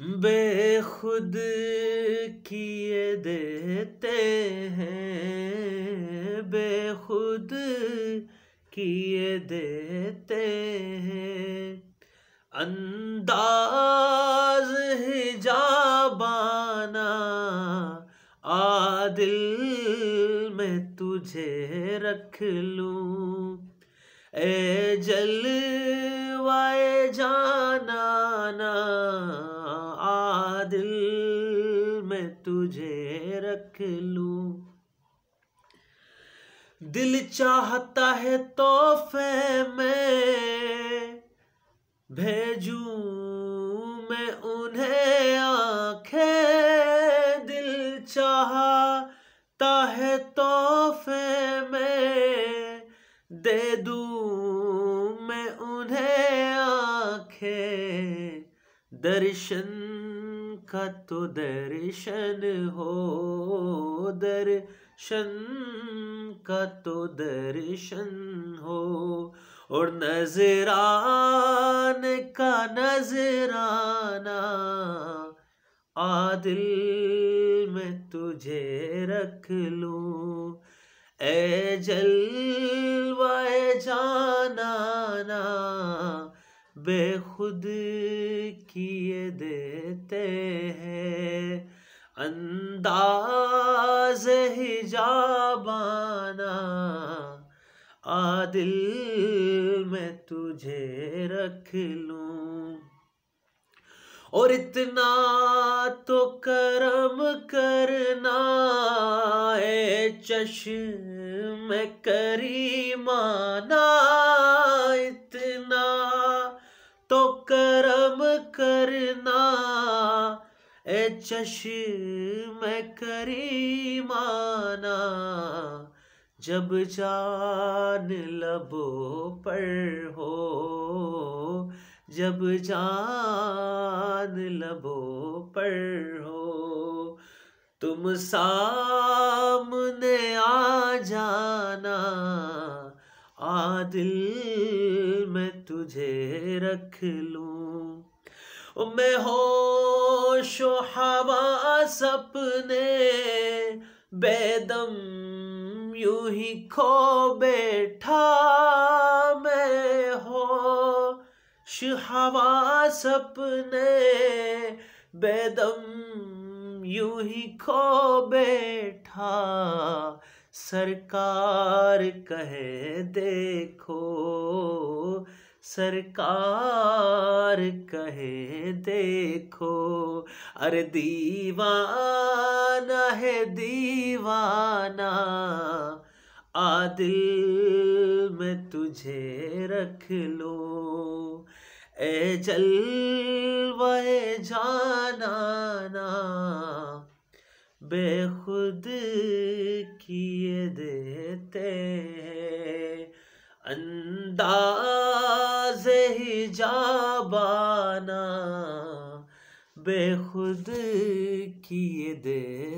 बेखुद किए देते हैं बेखुद किए देते हैं अंदाज हिजाबाना आदिल में तुझे रख लूँ ए जल तुझे रख लू दिल चाहता है तोहफे में भेजू मैं उन्हें आखे दिल चाहता है तोहफे में दे दू मैं उन्हें आखे दर्शन का तो दर्शन हो दर्शन का तो दर्शन हो और नजरान का नजराना आदिल मैं तुझे रख लूँ ए जल बेखुद किए देते हैं अंदाज हिजाबाना आदिल मैं तुझे रख लूं और इतना तो करम करना है करी करीमाना ए चश्म करीमाना जब जान लबो पर हो जब जान लबो पर हो तुम सामने आ जाना आ दिल मैं तुझे रख लूँ मैं हो हवा सपने बेदम यू ही खो बैठा मैं हो हवा सपने बेदम यू ही खो बैठा सरकार कहे देखो सरकार कहे देखो अरे दीवाना है दीवाना आदिल में तुझे रख लो ए जलवा जाना ना बेखुद किए देते हैं शबाना बेखुद किए दे